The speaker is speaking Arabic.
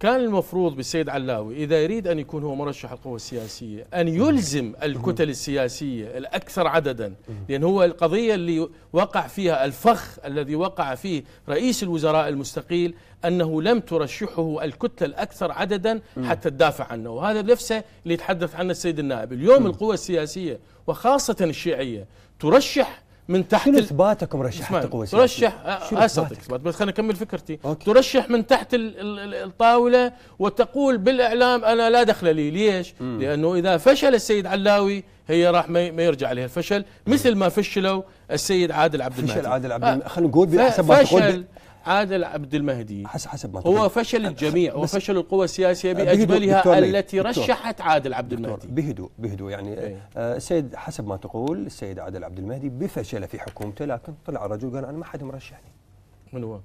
كان المفروض بالسيد علاوي إذا يريد أن يكون هو مرشح القوى السياسية أن يلزم الكتل السياسية الأكثر عددا لأن هو القضية اللي وقع فيها الفخ الذي وقع فيه رئيس الوزراء المستقيل أنه لم ترشحه الكتلة الأكثر عددا حتى تدافع عنه وهذا نفسه اللي يتحدث عنه السيد النائب اليوم القوى السياسية وخاصة الشيعية ترشح من تحت شنو اثباتكم رشح سياسيه؟ ترشح اسف اثبات بس خليني اكمل فكرتي أوكي. ترشح من تحت الطاوله وتقول بالاعلام انا لا دخل لي ليش مم. لانه اذا فشل السيد علاوي هي راح ما يرجع عليها الفشل مثل ما فشلوا السيد عادل عبد المهدي فشل عادل عبد المهدي خلينا نقول بحسب ما تقول عادل عبد المهدي حسب حسب ما هو فشل الجميع هو فشل القوى السياسيه باجملها التي رشحت عادل عبد المهدي بهدوء بهدوء يعني إيه. آه، السيد ايه حسب ما تقول السيد عادل عبد المهدي بفشل في حكومته لكن طلع رجل قال انا ما حد مرشحني من هو؟